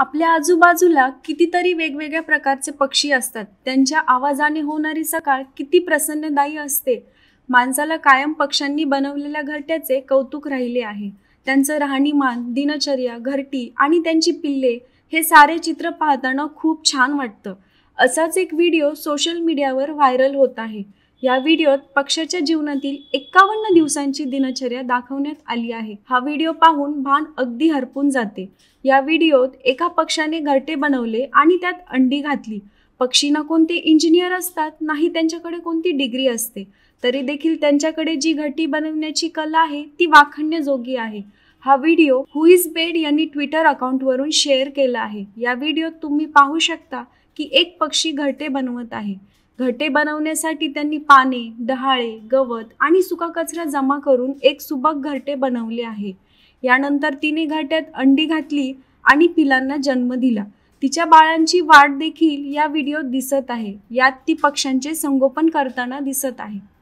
आपल्या आजूबाजूला कितीतरी वेगवेगळ्या प्रकारचे पक्षी असतात त्यांच्या आवाजाने होणारी सकाळ किती प्रसन्नदायी असते माणसाला कायम पक्ष्यांनी बनवलेल्या घरट्याचे कौतुक राहिले आहे त्यांचं राहणीमान दिनचर्या घरटी आणि त्यांची पिल्ले हे सारे चित्र पाहताना खूप छान वाटतं असाच एक व्हिडिओ सोशल मीडियावर व्हायरल होत आहे या व्हिडिओत पक्षाच्या जीवनातील एकावन्न दिवसांची दिनचर्या दाखवण्यात आली आहे हा व्हिडिओ पाहून भान अगदी हरपून जाते या व्हिडिओत एका पक्षाने घरटे बनवले आणि त्यात अंडी घातली पक्षी कोणते इंजिनियर असतात नाही त्यांच्याकडे कोणती डिग्री असते तरी देखील त्यांच्याकडे जी घटी बनवण्याची कला आहे ती वाखण्यजोगी आहे हा व्हिडिओ हुईज बेड यांनी ट्विटर अकाउंटवरून शेअर केला आहे या व्हिडिओत तुम्ही पाहू शकता की एक पक्षी घरटे बनवत आहे घटे बनवण्यासाठी त्यांनी पाने डहाळे गवत आणि सुका कचरा जमा करून एक सुबक घरटे बनवले आहे यानंतर तिने घाट्यात अंडी घातली आणि पिलांना जन्म दिला तिच्या बाळांची वाढ देखील या व्हिडिओत दिसत आहे यात ती पक्ष्यांचे संगोपन करताना दिसत आहे